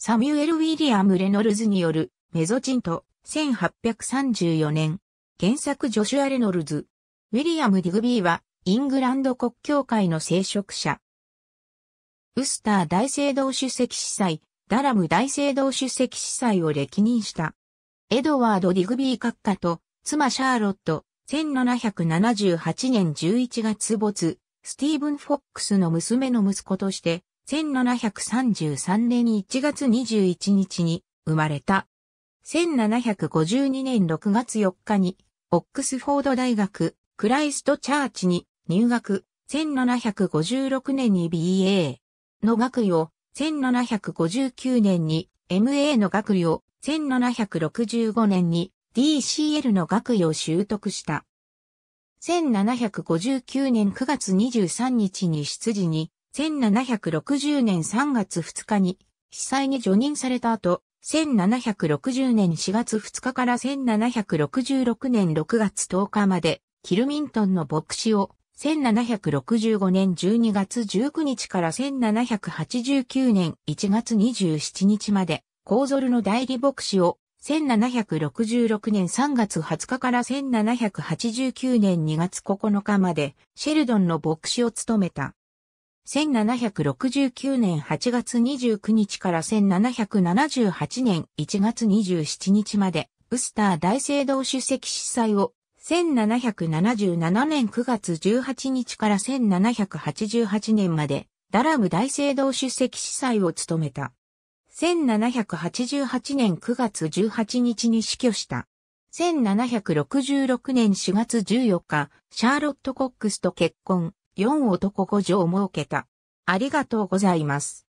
サミュエル・ウィリアム・レノルズによるメゾチント1834年原作ジョシュア・レノルズウィリアム・ディグビーはイングランド国教会の聖職者ウスター大聖堂主席司祭ダラム大聖堂主席司祭を歴任したエドワード・ディグビー閣下と妻シャーロット1778年11月没スティーブン・フォックスの娘の息子として1733年1月21日に生まれた。1752年6月4日に、オックスフォード大学、クライストチャーチに入学、1756年に BA の学位を、1759年に MA の学位を、1765年に DCL の学位を習得した。1759年9月23日に出自に1760年3月2日に、司祭に除任された後、1760年4月2日から1766年6月10日まで、キルミントンの牧師を、1765年12月19日から1789年1月27日まで、コーゾルの代理牧師を、1766年3月20日から1789年2月9日まで、シェルドンの牧師を務めた。1769年8月29日から1778年1月27日まで、ウスター大聖堂主席司祭を、1777年9月18日から1788年まで、ダラム大聖堂主席司祭を務めた。1788年9月18日に死去した。1766年4月14日、シャーロット・コックスと結婚。4男5女を設けた。ありがとうございます。